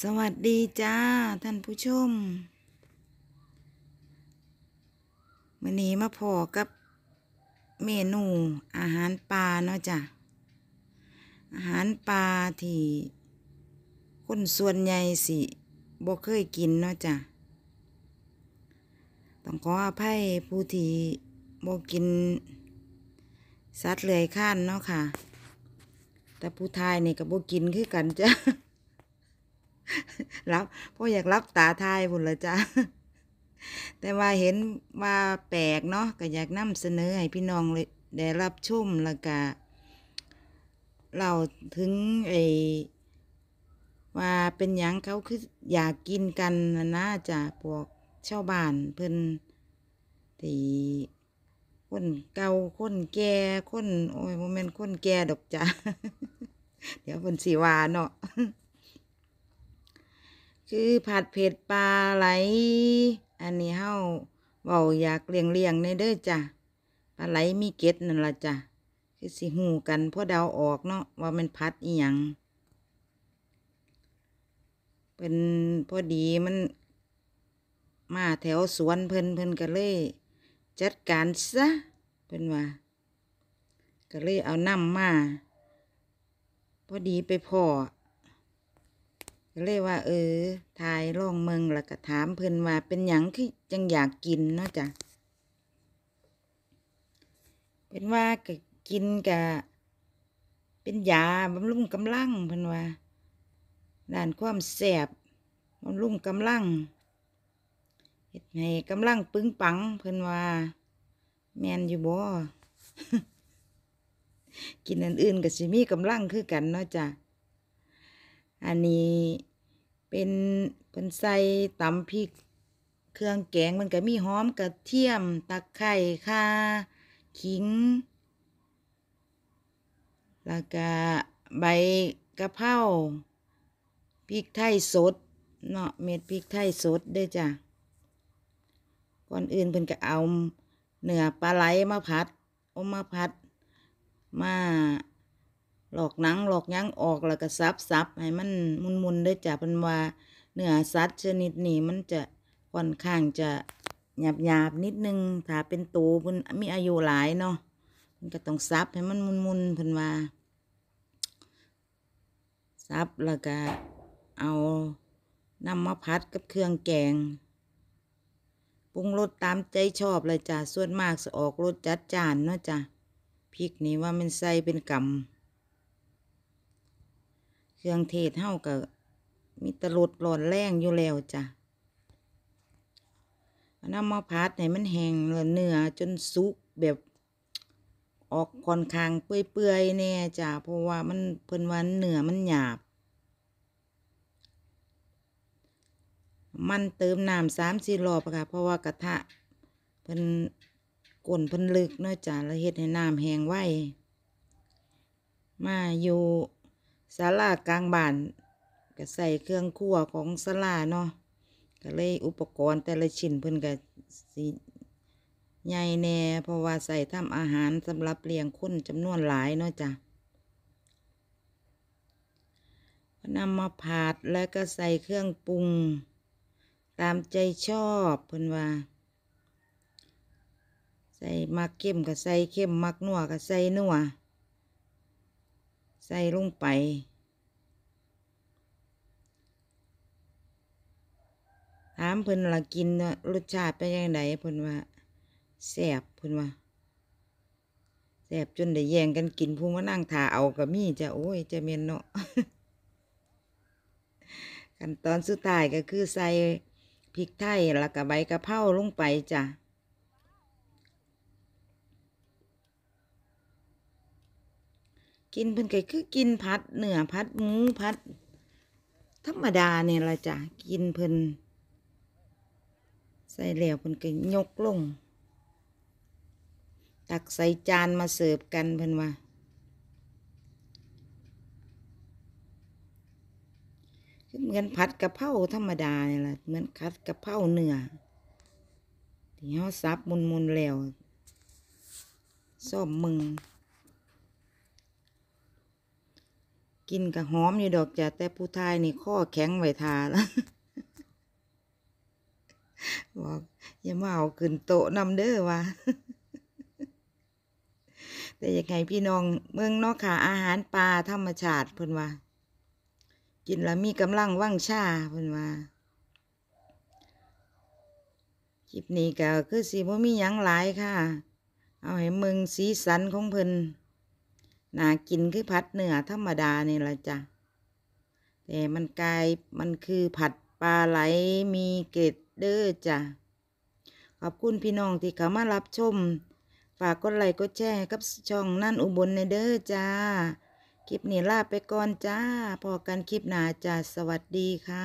สวัสดีจ้าท่านผู้ชม วันนี้มาพอกับเมนูอาหารปลาเนาะจ้ะ อาหารปลาที่ คนส่วนใหญ่สิบ่เคยกินเนาะจ้ะต้องขออภัยผู้ที่บ่กิน สัตว์เลื้อยข้านเนาะค่ะ แต่ผู้ทายนี่ก็บ่กินคือกันจ้ะรับพาะอยากรับตาทายพุ่นละจ้าแต่ว่าเห็นว่าแปลกเนาะ ก็อยากนำเสนอให้พี่น้องเลยได้รับชมแล้วก็เราถึงไอ้ ว่าเป็นยังเขาคืออยากกินกันนะจ้ะ พวกชาวบ้านเพิ่นตีคนเก่าคนแก่คนโอ้ยโมเมนต์คนแก่ดอกจ้ะ เดี๋ยวเพิ่นสีวาเนาะคือผัดเผ็ดปลาไหล อันนี้เฮาเบาอยากเลี้ยงเลี้ยงในเด้อจ้ะปลาไหลมีเก็ดนั่นละจ้ะคือสิหูกันพอเดาออกเนาะว่ามันพัดอีหยังเป็นพอดีมันมาแถวสวนเพิ่นเพิ่นก็เลยจัดการซะเพิ่นว่า ก็เลยเอาน้ำมา พอดีไปพอเรเลยว่า เออทายล่องเมืองแล้วก็ถาม เพื่อนว่าเป็นหยังที่จังอยากกินเนาะจ้ะเป็นว่าก็กินกะเป็นยาบำรุงกำลังเพื่อนว่าด้านความแสบบำรุงกำลังเห็ดไหกำลังปึ้งปัง เพื่อนว่า แมนอยู่บ่กินอันอื่นกับซีมีกำลังคือ กันเนาะจ้ะอันนี้เป็นเป็นใส่ตำพริกเครื่องแกงมัน ก็ มีหอมกระเทียมตะไคร้ข่า ขิงแล้วก็ ใบกระเพราพริกไทย สดเนาะเม็ดพริกไทย สดด้วยจ้ะ ก่อนอื่นเพิ่นก็ เอาเนื้อปลา ไหล มา ผัดอมมาผัดมาหลอกหนังหลอกยั้งออกแล้วก็ซับซับให้มันมุนมุนได้จากเันว่าเนื้อสัตว์ชนิดนี้มันจะค่อนข้างจะหยาบหยาบนิดนึงถ้าเป็นตูมันมีอายุหลายเนาะมันก็ต้องซับให้มันมุนมุนเพิ่นว่าซับแล้วก็เอานำมะพัดกับเครื่องแกงปรุงรสตามใจชอบเลยจ้ะส่วนมากจะออกรสจัดจานเนาะจ้ะพริกนี้ว่ามันใส่เป็นกำเครื่องเทศเท่ากับมีตลดหลอนแรงอยู่แล้วจ้ะน้ำมะพร้าวใหนมันแห้งแล้วเนื้อจนสุกแบบออกค่อนข้าง เปื่อยๆแน่จ้ะ เพราะว่ามันเพิ่นวันเนื้อมันหยาบ มันเติมน้ำสามสี่รอบค่ะ เพราะว่ากระทะเพิ่นก่นเพิ่นลึกเนาะจ้ะแล้วเฮ็ดให้น้ำแห้งไวมาอยู่สาลากลางบ้านก็ใส่เครื่องครัวของสาลาเนาะก็เลยอุปกรณ์แต่ละชิ้นเพื่อนก็สิใหญ่แน่เพราะว่าใส่ทำอาหารสำหรับเลี้ยงคนจำนวนหลายเนาะจ้ะนำมาผัดแล้วก็ใส่เครื่องปรุง ตามใจชอบเพื่นว่า ใส่มักเข้ม ก็ใส่เข้ม มักนัวก็ใส่นัวใส่ลงไปถามเพิ่นละกินรสชาติเป็นยังไงเพิ่นว่าแสบเพิ่นว่าแสบจนได้แย่งกันกินผู้มานั่งถาเอากับมี่จะโอ้ยจะเมนเนาะขั้นตอนสุดท้ายก็คือใส่พริกไทยแล้วก็ใบกะเพราลงไปจ้ะกินเพิ่นก็คือกินพัดเนื้อพัดหมูพัด ธรรมดาเนี่ยละจ้ะกินเพิ่นใส่แล้วเพิ่นก็ยกลงตักใส่จานมาเสิร์ฟกันเพิ่นว่าเหมือนผัดกะเพราธรรมดาเนี่ยละเหมือนคัดกะเพราเนื้อที่เฮาซับมุนมุนแล้วซ่อมมึงกินกับหอมอยู่ดอกจ้ะแต่ผู้ชายนี่ข้อแข็งไว้ทาแล้วบอกอย่ามาเอาขึ้นโต๊ะนาเด้อวะ แต่อยกงไงพี่น้องเมืองนอกขาอาหารปลาธรรมชาติเพิ่นว่ากินแล้วมีกำลังว่างชาเพิ่นว่าคลิปนี้ก็คือสีบ่มีหยังหลายค่ะ เอาให้เมืองสีสันของเพิ่นนากินคือผัดเนื้อธรรมดานี่ละจ้ะ แต่มันกลายมันคือผัดปลาไหลมีเกล็ดเด้อจ้ะ ขอบคุณพี่น้องที่เข้ามารับชม ฝากกดไลค์กดแชร์กับช่องนั่นอุบลในเด้อจ้า คลิปนี้ลาไปก่อนจ้า พอกันคลิปหน้าจ้า สวัสดีค่ะ